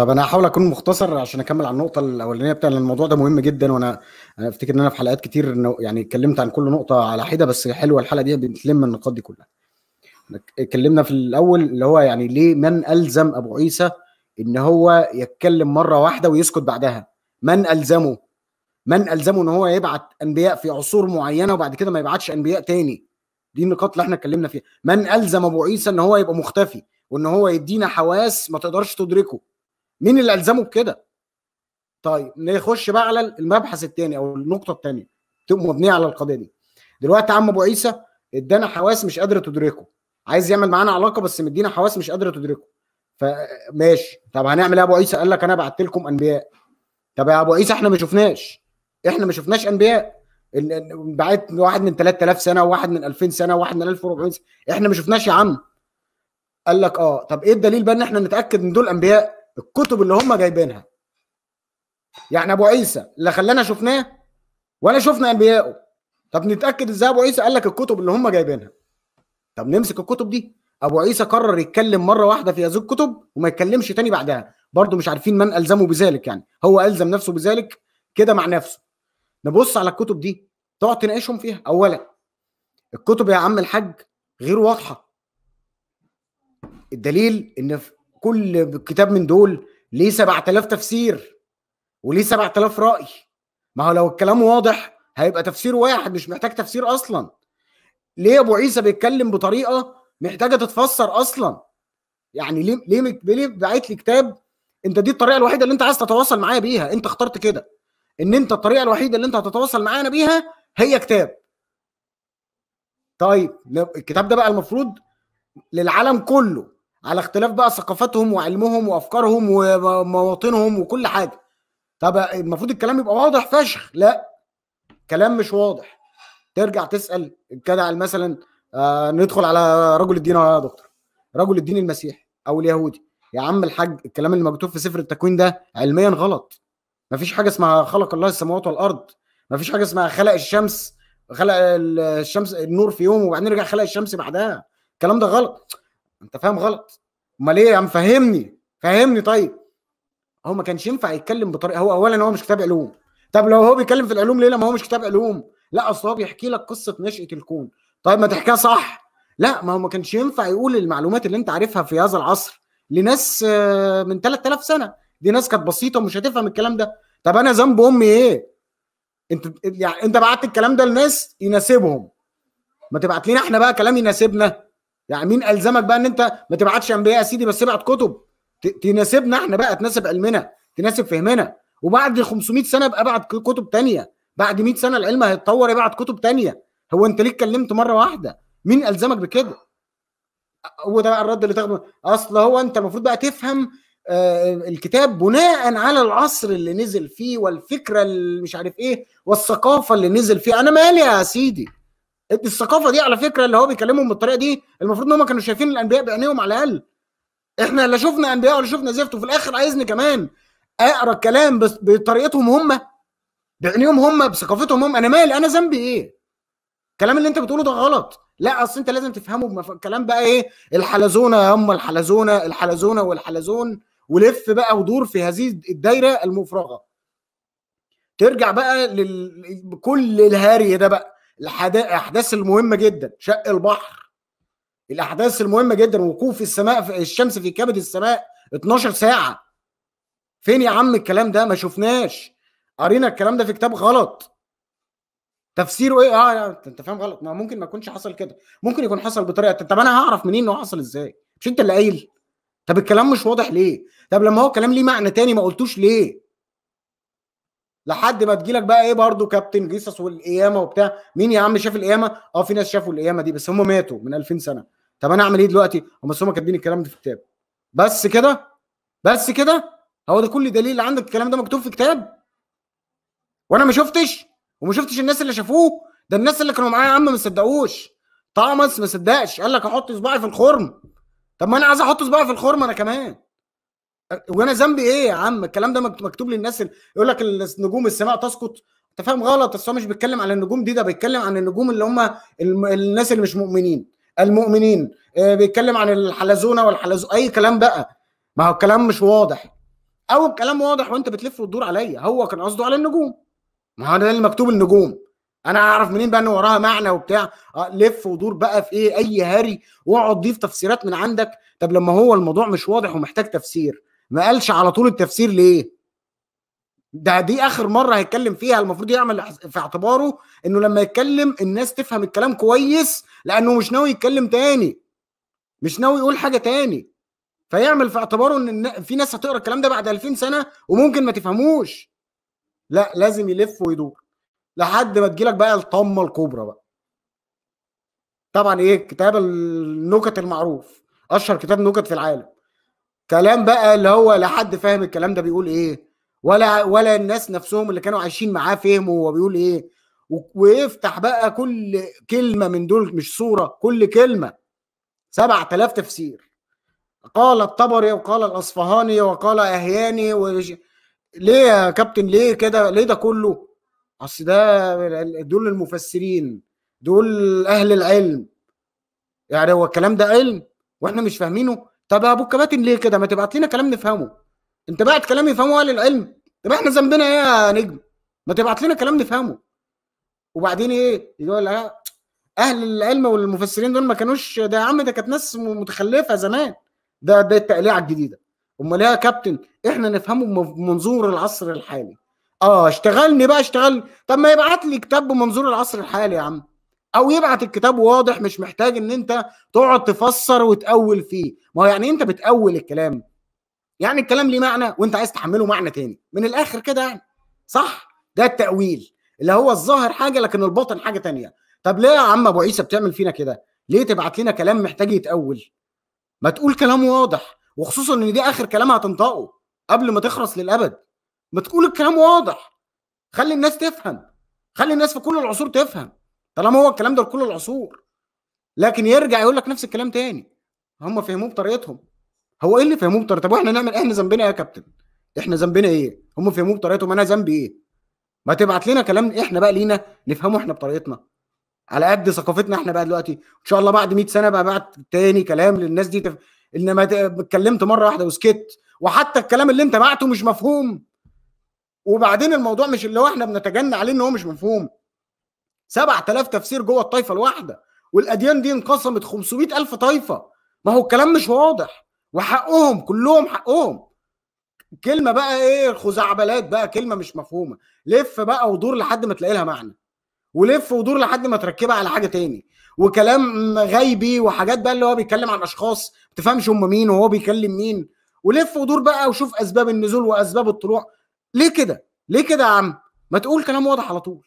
طب انا هحاول اكون مختصر عشان اكمل على النقطه الاولانيه بتاع الموضوع ده مهم جدا وانا انا افتكر ان انا في حلقات كتير يعني اتكلمت عن كل نقطه على حده بس حلوه الحلقه دي بتلم النقاط دي كلها اتكلمنا في الاول اللي هو يعني ليه من الزم ابو عيسى ان هو يتكلم مره واحده ويسكت بعدها من الزمه من الزمه ان هو يبعت انبياء في عصور معينه وبعد كده ما يبعتش انبياء تاني دي النقاط اللي احنا اتكلمنا فيها من الزم ابو عيسى ان هو يبقى مختفي وان هو يدينا حواس ما تقدرش تدركه مين اللي الزمه بكده طيب نخش بقى على المبحث الثاني او النقطه الثانيه مبنيه على القضيه دي دلوقتي عم ابو عيسى ادانا حواس مش قادره تدركه عايز يعمل معانا علاقه بس مدينا حواس مش قادره تدركه فماشي طب هنعمل ايه ابو عيسى قال لك انا بعت لكم انبياء طب يا ابو عيسى احنا ما شفناش احنا ما شفناش انبياء بعت واحد من 3000 سنه وواحد من 2000 سنه وواحد من 1400 سنه احنا ما شفناش يا عم قال لك اه طب ايه الدليل بقى ان احنا نتاكد ان دول انبياء الكتب اللي هم جايبينها يعني ابو عيسى اللي خلانا شفناه ولا شفنا انبيائه طب نتاكد ازاي ابو عيسى قال لك الكتب اللي هم جايبينها طب نمسك الكتب دي ابو عيسى قرر يتكلم مره واحده في هذه الكتب وما يتكلمش تاني بعدها برضه مش عارفين من الزمه بذلك يعني هو الزم نفسه بذلك كده مع نفسه نبص على الكتب دي تقعد تناقشهم فيها اولا الكتب يا عم الحاج غير واضحه الدليل ان كل كتاب من دول ليه 7000 تفسير وليه 7000 راي ما هو لو الكلام واضح هيبقى تفسير واحد مش محتاج تفسير اصلا ليه ابو عيسى بيتكلم بطريقه محتاجه تتفسر اصلا يعني ليه ليه ليه باعت لي كتاب انت دي الطريقه الوحيده اللي انت عايز تتواصل معايا بيها انت اخترت كده ان انت الطريقه الوحيده اللي انت هتتواصل معانا بيها هي كتاب طيب الكتاب ده بقى المفروض للعالم كله على اختلاف بقى ثقافاتهم وعلمهم وافكارهم ومواطنهم وكل حاجه طب المفروض الكلام يبقى واضح فشخ لا كلام مش واضح ترجع تسال الجدع مثلا آه ندخل على رجل الدين يا دكتور رجل الدين المسيحي او اليهودي يا عم الحاج الكلام اللي مكتوب في سفر التكوين ده علميا غلط مفيش حاجه اسمها خلق الله السماوات والارض مفيش حاجه اسمها خلق الشمس خلق الشمس النور في يوم وبعدين رجع خلق الشمس بعدها الكلام ده غلط انت فاهم غلط امال ايه يا عم فهمني فهمني طيب هو ما كانش ينفع يتكلم بطريقه هو اولا هو مش كتاب علوم طب لو هو بيتكلم في العلوم ليه لما هو مش كتاب علوم لا اصل هو بيحكي لك قصه نشاه الكون طيب ما تحكيها صح لا ما هو ما كانش ينفع يقول المعلومات اللي انت عارفها في هذا العصر لناس آه، من 3000 سنه دي ناس كانت بسيطه ومش هتفهم الكلام ده طب انا ذنب امي ايه انت يعني انت بعت الكلام ده لناس يناسبهم ما تبعت لنا احنا بقى كلام يناسبنا يعني مين الزمك بقى ان انت ما تبعتش انبياء يا سيدي بس ابعت كتب تناسبنا احنا بقى تناسب علمنا تناسب فهمنا وبعد 500 سنه ابقى ابعت كتب تانية بعد 100 سنه العلم هيتطور يبعت كتب تانية هو انت ليه اتكلمت مره واحده مين الزمك بكده هو ده بقى الرد اللي تاخده اصل هو انت المفروض بقى تفهم آه الكتاب بناء على العصر اللي نزل فيه والفكره اللي مش عارف ايه والثقافه اللي نزل فيها انا مالي يا سيدي الثقافه دي على فكره اللي هو بيكلمهم بالطريقه دي المفروض ان هم كانوا شايفين الانبياء بعينيهم على الاقل احنا لا شفنا انبياء ولا شفنا زفت وفي الاخر عايزني كمان اقرا الكلام بس بطريقتهم هم بعينيهم هم بثقافتهم هم انا مالي انا ذنبي ايه الكلام اللي انت بتقوله ده غلط لا اصل انت لازم تفهمه بمف... كلام بقى ايه الحلزونه يا اما الحلزونه الحلزونه والحلزون ولف بقى ودور في هذه الدايره المفرغه ترجع بقى لكل لل... الهري ده بقى الاحداث المهمه جدا شق البحر الاحداث المهمه جدا وقوف السماء في الشمس في كبد السماء 12 ساعه فين يا عم الكلام ده ما شفناش قرينا الكلام ده في كتاب غلط تفسيره ايه اه, آه، انت فاهم غلط ما ممكن ما يكونش حصل كده ممكن يكون حصل بطريقه طب انا هعرف منين انه حصل ازاي مش انت اللي قايل طب الكلام مش واضح ليه طب لما هو كلام ليه معنى تاني ما قلتوش ليه لحد ما تجيلك بقى ايه برضه كابتن جيسس والقيامه وبتاع مين يا عم شاف القيامه اه في ناس شافوا القيامه دي بس هم ماتوا من 2000 سنه طب انا اعمل ايه دلوقتي هم بس هم كاتبين الكلام ده في كتاب بس كده بس كده هو ده كل دليل اللي عندك الكلام ده مكتوب في كتاب وانا ما شفتش وما شفتش الناس اللي شافوه ده الناس اللي كانوا معايا يا عم ما صدقوش توماس ما صدقش قال لك احط صباعي في الخرم طب ما انا عايز احط صباعي في الخرم انا كمان وانا ذنبي ايه يا عم الكلام ده مكتوب للناس يقول لك النجوم السماء تسقط انت فاهم غلط بس هو مش بيتكلم على النجوم دي ده بيتكلم عن النجوم اللي هم الناس اللي مش مؤمنين المؤمنين آه، بيتكلم عن الحلزونه والحلزو اي كلام بقى ما هو الكلام مش واضح او الكلام واضح وانت بتلف وتدور عليا هو كان قصده على النجوم ما هو ده اللي مكتوب النجوم انا اعرف منين بقى ان وراها معنى وبتاع آه، لف ودور بقى في ايه اي هري واقعد ضيف تفسيرات من عندك طب لما هو الموضوع مش واضح ومحتاج تفسير ما قالش على طول التفسير ليه ده دي اخر مره هيتكلم فيها المفروض يعمل في اعتباره انه لما يتكلم الناس تفهم الكلام كويس لانه مش ناوي يتكلم تاني مش ناوي يقول حاجه تاني فيعمل في اعتباره ان في ناس هتقرا الكلام ده بعد 2000 سنه وممكن ما تفهموش لا لازم يلف ويدور لحد ما تجيلك بقى الطمه الكبرى بقى طبعا ايه كتاب النكت المعروف اشهر كتاب نكت في العالم كلام بقى اللي هو لا حد فاهم الكلام ده بيقول ايه ولا ولا الناس نفسهم اللي كانوا عايشين معاه فهموا هو بيقول ايه ويفتح بقى كل كلمه من دول مش صوره كل كلمه 7000 تفسير قال الطبري وقال الاصفهاني وقال اهياني وش... ليه يا كابتن ليه كده ليه ده كله اصل ده دول المفسرين دول اهل العلم يعني هو الكلام ده علم واحنا مش فاهمينه طب يا ابو الكباتن ليه كده ما تبعت لنا كلام نفهمه انت بعت كلام يفهمه اهل العلم طب احنا ذنبنا ايه يا نجم ما تبعت لنا كلام نفهمه وبعدين ايه يقول لا اهل العلم والمفسرين دول ما كانوش ده يا عم ده كانت ناس متخلفه زمان ده ده التقليعه الجديده امال ايه يا كابتن احنا نفهمه بمنظور العصر الحالي اه اشتغلني بقى اشتغل طب ما يبعت لي كتاب بمنظور العصر الحالي يا عم او يبعت الكتاب واضح مش محتاج ان انت تقعد تفسر وتأول فيه ما هو يعني إيه انت بتأول الكلام يعني الكلام ليه معنى وانت عايز تحمله معنى تاني من الاخر كده يعني صح ده التأويل اللي هو الظاهر حاجه لكن الباطن حاجه تانية طب ليه يا عم ابو عيسى بتعمل فينا كده ليه تبعت لنا كلام محتاج يتأول ما تقول كلام واضح وخصوصا ان دي اخر كلام هتنطقه قبل ما تخرس للابد ما تقول الكلام واضح خلي الناس تفهم خلي الناس في كل العصور تفهم طالما هو الكلام ده لكل العصور لكن يرجع يقول لك نفس الكلام تاني هم فهموه بطريقتهم هو ايه اللي فهموه بطريقته طب واحنا نعمل احنا ذنبنا ايه يا كابتن احنا ذنبنا ايه هم فهموه بطريقتهم انا ذنبي ايه ما تبعت لنا كلام احنا بقى لينا نفهمه احنا بطريقتنا على قد ثقافتنا احنا بقى دلوقتي ان شاء الله بعد 100 سنه بقى بعت تاني كلام للناس دي تف... انما اتكلمت مره واحده وسكت وحتى الكلام اللي انت بعته مش مفهوم وبعدين الموضوع مش اللي هو احنا بنتجنى عليه ان هو مش مفهوم 7000 تفسير جوه الطائفه الواحده والاديان دي انقسمت 500000 طائفه ما هو الكلام مش واضح وحقهم كلهم حقهم كلمه بقى ايه خزعبلات بقى كلمه مش مفهومه لف بقى ودور لحد ما تلاقي لها معنى ولف ودور لحد ما تركبها على حاجه تاني وكلام غيبي وحاجات بقى اللي هو بيتكلم عن اشخاص ما تفهمش هم مين وهو بيكلم مين ولف ودور بقى وشوف اسباب النزول واسباب الطلوع ليه كده ليه كده يا عم ما تقول كلام واضح على طول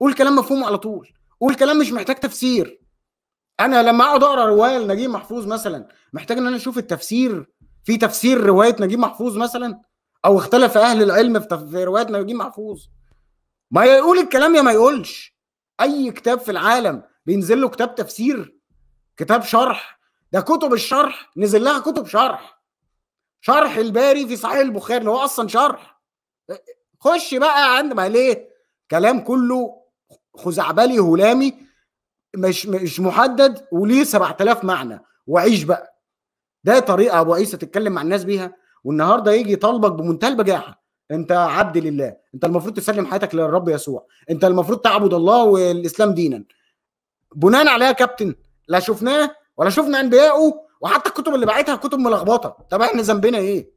قول كلام مفهوم على طول قول كلام مش محتاج تفسير انا لما اقعد اقرا روايه لنجيب محفوظ مثلا محتاج ان انا اشوف التفسير في تفسير روايه نجيب محفوظ مثلا او اختلف اهل العلم في روايه نجيب محفوظ ما يقول الكلام يا ما يقولش اي كتاب في العالم بينزل له كتاب تفسير كتاب شرح ده كتب الشرح نزل لها كتب شرح شرح الباري في صحيح البخاري اللي هو اصلا شرح خش بقى عند ما ليه كلام كله خزعبلي هلامي مش مش محدد وليه 7000 معنى وعيش بقى ده طريقه ابو عيسى تتكلم مع الناس بيها والنهارده يجي يطالبك بمنتهى البجاحه انت عبد لله انت المفروض تسلم حياتك للرب يسوع انت المفروض تعبد الله والاسلام دينا بناء عليها كابتن لا شفناه ولا شفنا انبيائه وحتى الكتب اللي باعتها كتب ملخبطه طب احنا ذنبنا ايه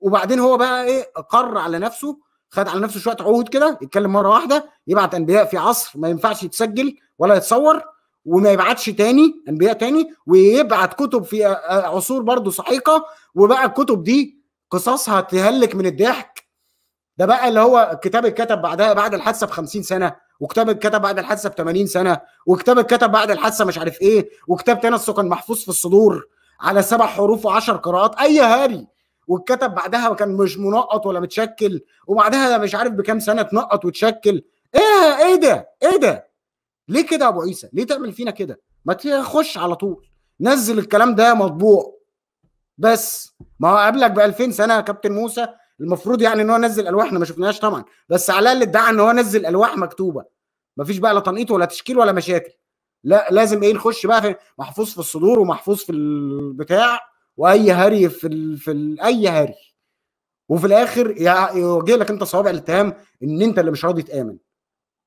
وبعدين هو بقى ايه قر على نفسه خد على نفسه شويه عهود كده يتكلم مره واحده يبعت انبياء في عصر ما ينفعش يتسجل ولا يتصور وما يبعتش تاني انبياء تاني ويبعت كتب في عصور برضه سحيقه وبقى الكتب دي قصصها تهلك من الضحك ده بقى اللي هو كتاب اتكتب بعدها بعد الحادثه ب 50 سنه وكتاب اتكتب بعد الحادثه ب 80 سنه وكتاب اتكتب بعد الحادثه مش عارف ايه وكتاب تاني كان محفوظ في الصدور على سبع حروف وعشر قراءات اي هاري واتكتب بعدها وكان مش منقط ولا متشكل وبعدها مش عارف بكام سنه اتنقط واتشكل ايه ايه ده ايه ده ليه كده يا ابو عيسى ليه تعمل فينا كده ما تخش على طول نزل الكلام ده مطبوع بس ما هو قبلك ب 2000 سنه يا كابتن موسى المفروض يعني ان هو نزل الواح احنا ما شفناهاش طبعا بس على الاقل ادعى ان هو نزل الواح مكتوبه مفيش بقى لا تنقيط ولا تشكيل ولا مشاكل لا لازم ايه نخش بقى في محفوظ في الصدور ومحفوظ في البتاع واي هري في ال... في ال... اي هري وفي الاخر يواجه لك انت صوابع الاتهام ان انت اللي مش راضي تامن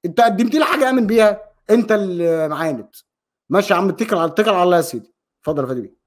انت قدمت لي حاجه امن بيها انت اللي معاند ماشي يا عم اتكل على اتكل على الله يا سيدي اتفضل يا فادي بيه